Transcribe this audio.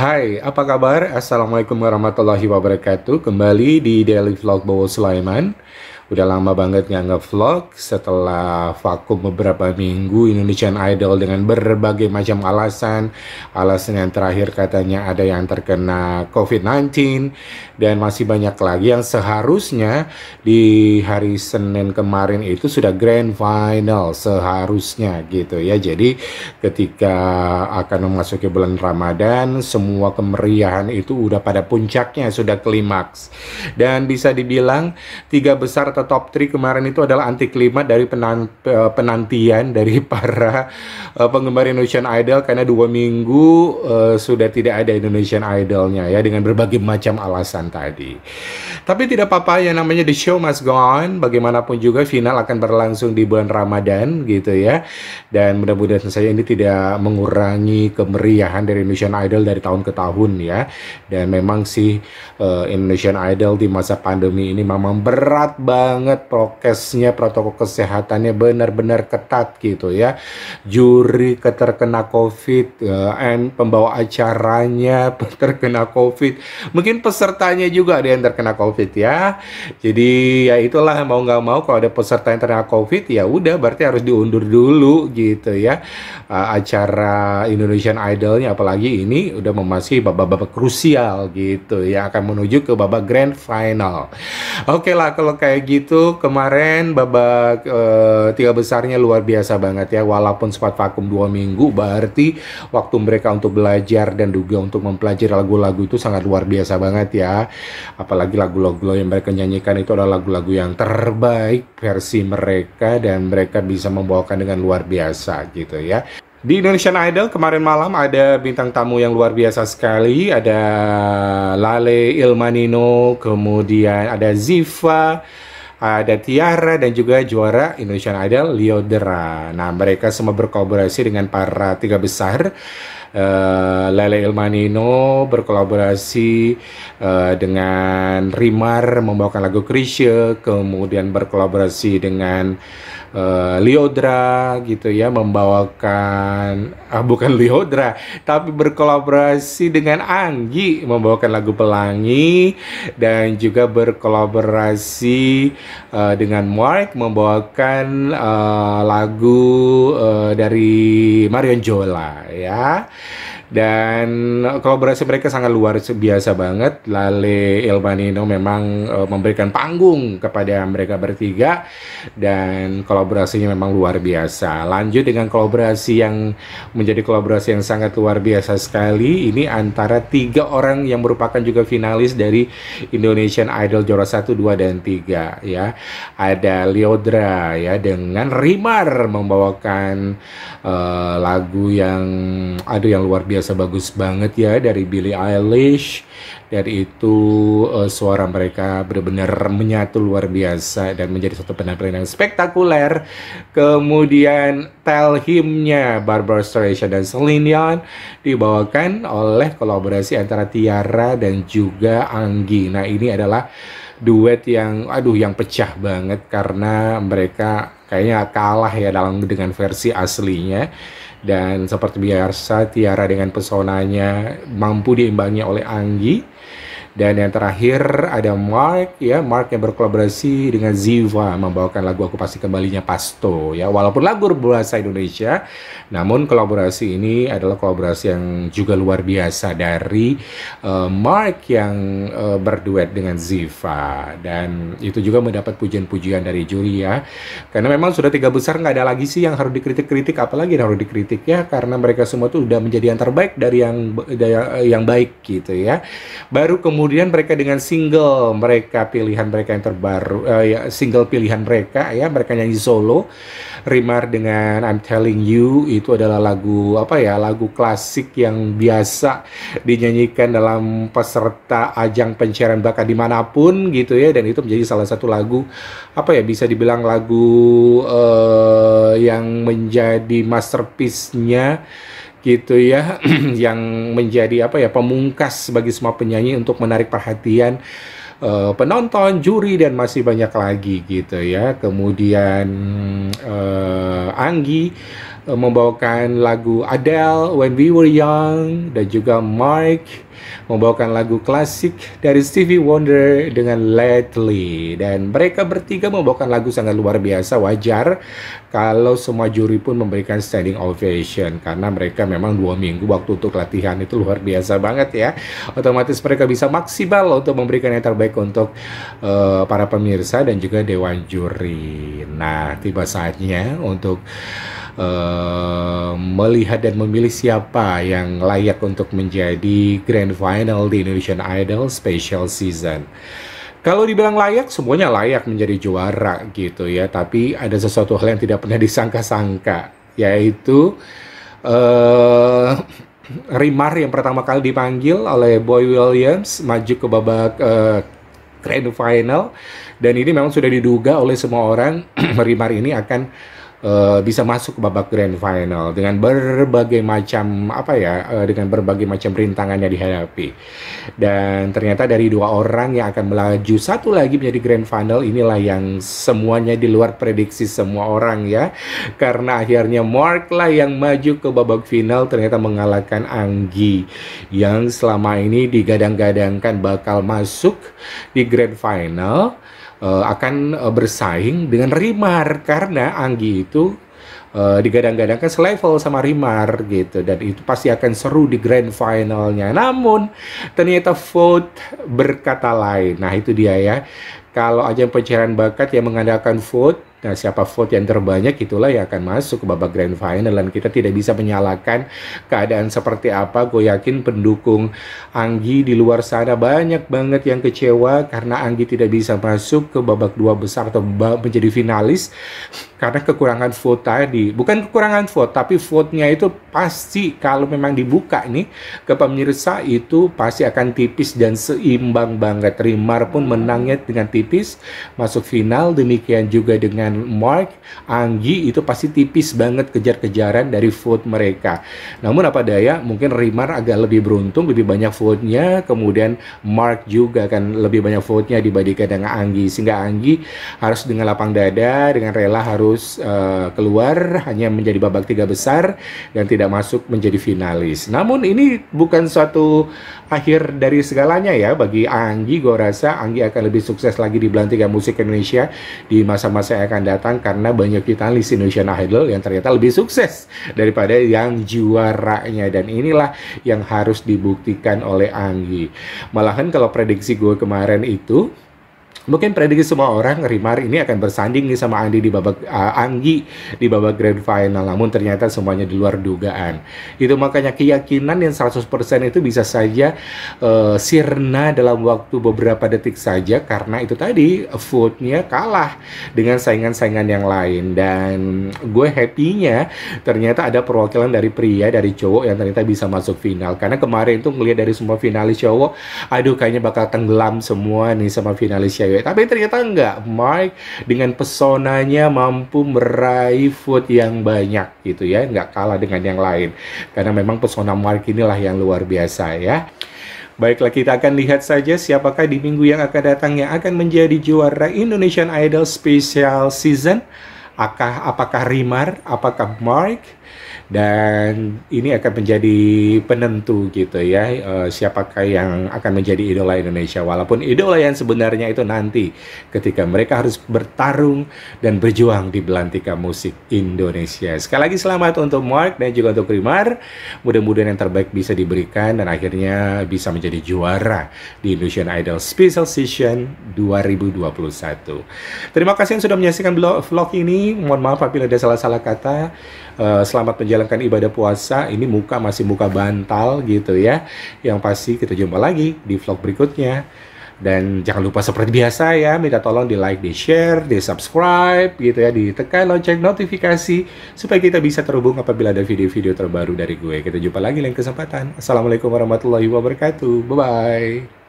Hai, apa kabar? Assalamualaikum warahmatullahi wabarakatuh. Kembali di Daily Vlog Bowo Sulaiman udah lama banget nggak vlog setelah vakum beberapa minggu Indonesian Idol dengan berbagai macam alasan alasan yang terakhir katanya ada yang terkena COVID-19 dan masih banyak lagi yang seharusnya di hari Senin kemarin itu sudah grand final seharusnya gitu ya jadi ketika akan memasuki bulan Ramadan semua kemeriahan itu udah pada puncaknya sudah klimaks dan bisa dibilang tiga besar atau top 3 kemarin itu adalah anti klimat dari penan, eh, penantian dari para uh, penggemar Indonesian Idol karena dua minggu uh, sudah tidak ada Indonesian Idolnya ya dengan berbagai macam alasan tadi. Tapi tidak apa-apa ya namanya the show must go on. Bagaimanapun juga final akan berlangsung di bulan Ramadan gitu ya. Dan mudah-mudahan saya ini tidak mengurangi kemeriahan dari Indonesian Idol dari tahun ke tahun ya. Dan memang sih uh, Indonesian Idol di masa pandemi ini memang berat banget banget prokesnya protokol kesehatannya benar-benar ketat gitu ya juri keterkena covid eh, and pembawa acaranya terkena covid mungkin pesertanya juga ada yang terkena covid ya jadi ya itulah mau nggak mau kalau ada peserta yang terkena covid ya udah berarti harus diundur dulu gitu ya eh, acara Indonesian Idolnya apalagi ini udah memasuki babak-babak krusial gitu ya akan menuju ke babak grand final oke okay lah kalau kayak gitu itu kemarin babak e, tiga besarnya luar biasa banget ya walaupun sempat vakum dua minggu berarti waktu mereka untuk belajar dan juga untuk mempelajari lagu-lagu itu sangat luar biasa banget ya apalagi lagu-lagu yang mereka nyanyikan itu adalah lagu-lagu yang terbaik versi mereka dan mereka bisa membawakan dengan luar biasa gitu ya di Indonesian Idol kemarin malam ada bintang tamu yang luar biasa sekali, ada Lale Ilmanino, kemudian ada Ziva, ada eh, Tiara dan juga juara Indonesian Idol Liodera. Nah, mereka semua berkolaborasi dengan para tiga besar. Uh, Lele Ilmanino berkolaborasi uh, dengan Rimar membawakan lagu Krisye, kemudian berkolaborasi dengan uh, Liodra gitu ya membawakan ah bukan Liodra tapi berkolaborasi dengan Anggi membawakan lagu Pelangi dan juga berkolaborasi uh, dengan Mark membawakan uh, lagu uh, dari Marion Jola ya dan eh, kolaborasi mereka sangat luar biasa banget. Lale El memang uh, memberikan panggung kepada mereka bertiga dan kolaborasinya memang luar biasa. Lanjut dengan kolaborasi yang menjadi kolaborasi yang sangat luar biasa sekali ini antara tiga orang yang merupakan juga finalis dari Indonesian Idol juara 1, 2 dan 3 ya. Ada Leodra ya dengan Rimar membawakan uh, lagu yang aduh yang luar biasa biasa bagus banget ya dari Billie Eilish dari itu uh, suara mereka benar-benar menyatu luar biasa dan menjadi satu penampilan yang spektakuler kemudian Tell himnya Barbara Streisand dan Celine Dion dibawakan oleh kolaborasi antara Tiara dan juga Anggi nah ini adalah duet yang aduh yang pecah banget karena mereka kayaknya kalah ya dalam dengan versi aslinya dan seperti biasa Tiara dengan pesonanya mampu diimbangi oleh Anggi dan yang terakhir ada Mark ya, Mark yang berkolaborasi dengan Ziva membawakan lagu Aku Pasti Kembalinya Pasto ya. Walaupun lagu berbahasa Indonesia, namun kolaborasi ini adalah kolaborasi yang juga luar biasa dari uh, Mark yang uh, berduet dengan Ziva dan itu juga mendapat pujian-pujian dari juri ya. Karena memang sudah tiga besar nggak ada lagi sih yang harus dikritik-kritik apalagi yang harus dikritik ya karena mereka semua tuh sudah menjadi yang terbaik dari yang dari eh, yang baik gitu ya. Baru kemudian kemudian mereka dengan single mereka pilihan mereka yang terbaru uh, ya single pilihan mereka ya mereka nyanyi solo Rimar dengan I'm Telling You itu adalah lagu apa ya lagu klasik yang biasa dinyanyikan dalam peserta ajang pencarian bakat dimanapun gitu ya dan itu menjadi salah satu lagu apa ya bisa dibilang lagu uh, yang menjadi masterpiece-nya gitu ya yang menjadi apa ya pemungkas bagi semua penyanyi untuk menarik perhatian uh, penonton, juri dan masih banyak lagi gitu ya. Kemudian uh, Anggi uh, membawakan lagu Adele When We Were Young dan juga Mark membawakan lagu klasik dari Stevie Wonder dengan Lately dan mereka bertiga membawakan lagu sangat luar biasa wajar kalau semua juri pun memberikan standing ovation karena mereka memang dua minggu waktu untuk latihan itu luar biasa banget ya otomatis mereka bisa maksimal untuk memberikan yang terbaik untuk uh, para pemirsa dan juga dewan juri nah tiba saatnya untuk Eh, melihat dan memilih siapa yang layak untuk menjadi grand final di Indonesian Idol Special Season. Kalau dibilang layak, semuanya layak menjadi juara gitu ya. Tapi ada sesuatu hal yang tidak pernah disangka-sangka, yaitu uh, Rimar yang pertama kali dipanggil oleh Boy Williams maju ke babak uh, grand final. Dan ini memang sudah diduga oleh semua orang Rimar ini akan Eh, bisa masuk ke babak grand final dengan berbagai macam apa ya uh, dengan berbagai macam rintangannya dihadapi dan ternyata dari dua orang yang akan melaju satu lagi menjadi grand final inilah yang semuanya di luar prediksi semua orang ya karena akhirnya Mark lah yang maju ke babak final ternyata mengalahkan Anggi yang selama ini digadang-gadangkan bakal masuk di grand final uh, akan uh, bersaing dengan Rimar karena Anggi itu uh, digadang-gadangkan selevel sama Rimar gitu dan itu pasti akan seru di grand finalnya. Namun ternyata vote berkata lain. Nah itu dia ya. Kalau ajang pencarian bakat yang mengandalkan vote Nah, siapa vote yang terbanyak itulah yang akan masuk ke babak grand final dan kita tidak bisa menyalahkan keadaan seperti apa. Gue yakin pendukung Anggi di luar sana banyak banget yang kecewa karena Anggi tidak bisa masuk ke babak dua besar atau menjadi finalis karena kekurangan vote tadi. Bukan kekurangan vote, tapi vote-nya itu pasti kalau memang dibuka nih ke pemirsa itu pasti akan tipis dan seimbang banget. Rimar pun menangnya dengan tipis masuk final demikian juga dengan dengan Mark, Anggi itu pasti tipis banget kejar-kejaran dari vote mereka. Namun apa daya, mungkin Rimar agak lebih beruntung, lebih banyak vote-nya, kemudian Mark juga akan lebih banyak vote-nya dibandingkan dengan Anggi. Sehingga Anggi harus dengan lapang dada, dengan rela harus uh, keluar, hanya menjadi babak tiga besar, dan tidak masuk menjadi finalis. Namun ini bukan suatu akhir dari segalanya ya bagi Anggi. Gue rasa Anggi akan lebih sukses lagi di belantikan musik Indonesia di masa-masa yang akan akan datang karena banyak jurnalis Indonesian Idol yang ternyata lebih sukses daripada yang juaranya dan inilah yang harus dibuktikan oleh Anggi. Malahan kalau prediksi gue kemarin itu Mungkin prediksi semua orang Rimar ini akan bersanding nih sama Andi di babak uh, Anggi di babak grand final. Namun ternyata semuanya di luar dugaan. Itu makanya keyakinan yang 100% itu bisa saja uh, sirna dalam waktu beberapa detik saja karena itu tadi vote-nya kalah dengan saingan-saingan yang lain dan gue happy-nya ternyata ada perwakilan dari pria dari cowok yang ternyata bisa masuk final karena kemarin tuh ngelihat dari semua finalis cowok aduh kayaknya bakal tenggelam semua nih sama finalis cowok. Ya. Tapi ternyata enggak. Mike dengan pesonanya mampu meraih vote yang banyak gitu ya. Enggak kalah dengan yang lain. Karena memang pesona Mike inilah yang luar biasa ya. Baiklah kita akan lihat saja siapakah di minggu yang akan datang yang akan menjadi juara Indonesian Idol Special Season apakah, apakah Rimar, apakah Mark, dan ini akan menjadi penentu gitu ya uh, siapakah yang akan menjadi idola Indonesia. Walaupun idola yang sebenarnya itu nanti ketika mereka harus bertarung dan berjuang di belantika musik Indonesia. Sekali lagi selamat untuk Mark dan juga untuk Rimar. Mudah-mudahan yang terbaik bisa diberikan dan akhirnya bisa menjadi juara di Indonesian Idol Special Session 2021. Terima kasih yang sudah menyaksikan vlog ini mohon maaf apabila ada salah-salah kata. Uh, selamat menjalankan ibadah puasa. Ini muka masih muka bantal gitu ya. Yang pasti kita jumpa lagi di vlog berikutnya. Dan jangan lupa seperti biasa ya, minta tolong di like, di share, di subscribe gitu ya, ditekan lonceng notifikasi supaya kita bisa terhubung apabila ada video-video terbaru dari gue. Kita jumpa lagi lain kesempatan. Assalamualaikum warahmatullahi wabarakatuh. Bye-bye.